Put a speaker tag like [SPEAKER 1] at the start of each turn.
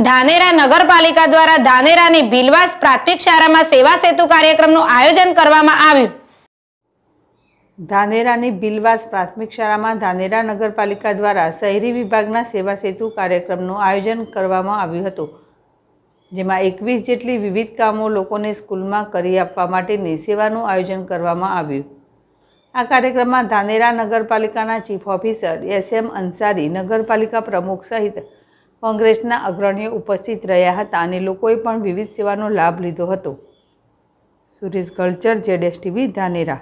[SPEAKER 1] ધાનેરા નગરપાલિકા દ્વારા ધાનેરાની ભીલવાસ પ્રાથમિક શાળામાં સેવા સેતુ
[SPEAKER 2] કાર્યક્રમનું આયોજન કરવામાં આવ્યું ધાનેરાની ભીલવાસ પ્રાથમિક શાળામાં ધાનેરા નગરપાલિકા દ્વારા શહેરી વિભાગના સેવા સેતુ કાર્યક્રમનું આયોજન કરવામાં આવ્યું હતું જેમાં એકવીસ જેટલી વિવિધ કામો લોકોને સ્કૂલમાં કરી આપવા માટેની સેવાનું આયોજન કરવામાં આવ્યું આ કાર્યક્રમમાં ધાનેરા નગરપાલિકાના chief officer S M Ansari નગરપાલિકા પ્રમુખ સહિત કોંગ્રેસના અગ્રણીઓ ઉપસ્થિત રહ્યા હતા અને લોકોએ પણ વિવિધ સેવાનો લાભ લીધો હતો સુરેશ ગળચર જેડેશ ટીવી ધાનેરા